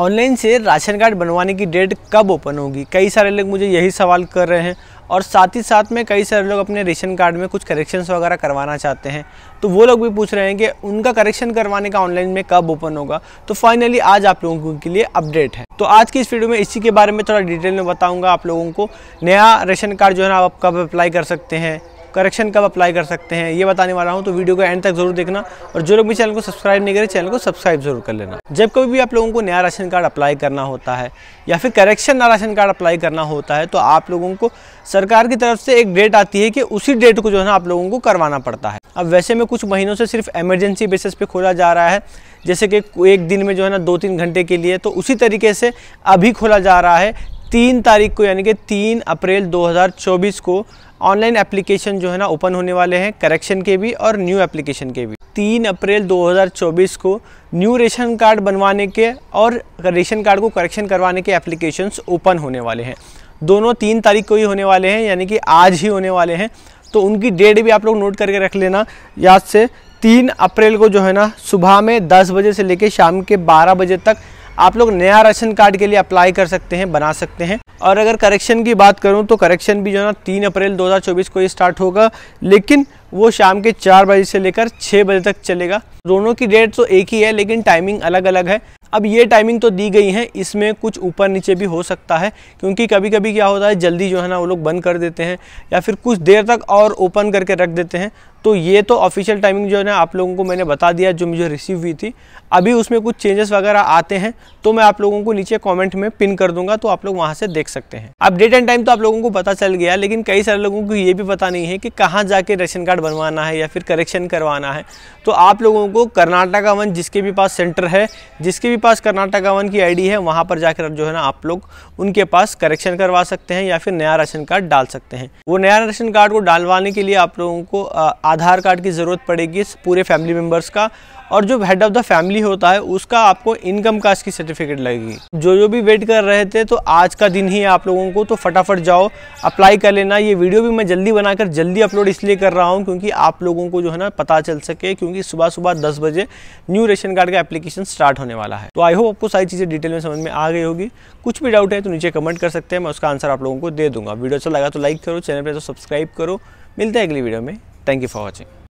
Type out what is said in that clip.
online से ration card बनवाने की डेट कब ओपन होगी कई सारे लोग मुझे यही सवाल कर रहे हैं और साथ ही साथ में कई सारे लोग अपने रेशन कार्ड में कुछ करेक्शंस वगैरह करवाना चाहते हैं तो वो लोग भी पूछ रहे हैं कि उनका करेक्शन करवाने का ऑनलाइन में कब ओपन होगा तो फाइनली आज आप लोगों के लिए अपडेट है तो आज की इस वीडियो में इसी के बारे में थोड़ा डिटेल में बताऊँगा आप लोगों को नया रेशन कार्ड जो है ना आप कब अप्लाई कर सकते हैं करेक्शन कब अप्लाई कर सकते हैं ये बताने वाला हूँ तो वीडियो को एंड तक जरूर देखना और जो लोग भी चैनल को सब्सक्राइब नहीं करें चैनल को सब्सक्राइब जरूर कर लेना जब कभी भी आप लोगों को नया राशन कार्ड अप्लाई करना होता है या फिर करेक्शन ना राशन कार्ड अप्लाई करना होता है तो आप लोगों को सरकार की तरफ से एक डेट आती है कि उसी डेट को जो है ना आप लोगों को करवाना पड़ता है अब वैसे में कुछ महीनों से सिर्फ एमरजेंसी बेसिस पे खोला जा रहा है जैसे कि एक दिन में जो है ना दो तीन घंटे के लिए तो उसी तरीके से अभी खोला जा रहा है तीन तारीख को यानी कि तीन अप्रैल 2024 को ऑनलाइन एप्लीकेशन जो है ना ओपन होने वाले हैं करेक्शन के भी और न्यू एप्लीकेशन के भी तीन अप्रैल 2024 को न्यू रेशन कार्ड बनवाने के और रेशन कार्ड को करेक्शन करवाने के एप्लीकेशन ओपन होने वाले हैं दोनों तीन तारीख को ही होने वाले हैं यानी कि आज ही होने वाले हैं तो उनकी डेट भी आप लोग नोट करके रख लेना याद से तीन अप्रैल को जो है ना सुबह में दस बजे से लेकर शाम के बारह बजे तक आप लोग नया राशन कार्ड के लिए अप्लाई कर सकते हैं बना सकते हैं और अगर करेक्शन की बात करूं तो करेक्शन भी जो है ना तीन अप्रैल 2024 को ये स्टार्ट होगा लेकिन वो शाम के चार बजे से लेकर छः बजे तक चलेगा दोनों की डेट तो एक ही है लेकिन टाइमिंग अलग अलग है अब ये टाइमिंग तो दी गई है इसमें कुछ ऊपर नीचे भी हो सकता है क्योंकि कभी कभी क्या होता है जल्दी जो है ना वो लोग बंद कर देते हैं या फिर कुछ देर तक और ओपन करके रख देते हैं तो ये तो ऑफिशियल टाइमिंग जो है ना आप लोगों को मैंने बता दिया जो मुझे रिसीव हुई थी अभी उसमें कुछ चेंजेस वगैरह आते हैं तो मैं आप लोगों को नीचे कमेंट में पिन कर दूंगा तो आप लोग वहां से देख सकते हैं अब डेट एंड टाइम तो आप लोगों को पता चल गया लेकिन कई सारे लोगों को ये भी पता नहीं है कि कहाँ जाके राशन कार्ड बनवाना है या फिर करेक्शन करवाना है तो आप लोगों को कर्नाटका वन जिसके भी पास सेंटर है जिसके भी पास कर्नाटक गवन की आईडी है वहां पर जाकर जो है ना आप लोग उनके पास करेक्शन करवा सकते हैं या फिर नया राशन कार्ड डाल सकते हैं वो नया राशन कार्ड को डालवाने के लिए आप लोगों को आधार कार्ड की ज़रूरत पड़ेगी पूरे फैमिली मेम्बर्स का और जो हेड ऑफ द फैमिली होता है उसका आपको इनकम कास्ट की सर्टिफिकेट लगेगी जो जो भी वेट कर रहे थे तो आज का दिन ही है आप लोगों को तो फटाफट जाओ अप्लाई कर लेना ये वीडियो भी मैं जल्दी बनाकर जल्दी अपलोड इसलिए कर रहा हूँ क्योंकि आप लोगों को जो है ना पता चल सके क्योंकि सुबह सुबह दस बजे न्यू रेशन कार्ड का एप्लीकेशन स्टार्ट होने वाला है तो आई होप आपको सारी चीज़ें डिटेल में समझ में आ गई होगी कुछ भी डाउट है तो नीचे कमेंट कर सकते हैं मैं उसका आंसर आप लोगों को दे दूंगा वीडियो अच्छा लगा तो लाइक करो चैनल पर तो सब्सक्राइब करो मिलते हैं अगली वीडियो में थैंक यू फॉर वॉचिंग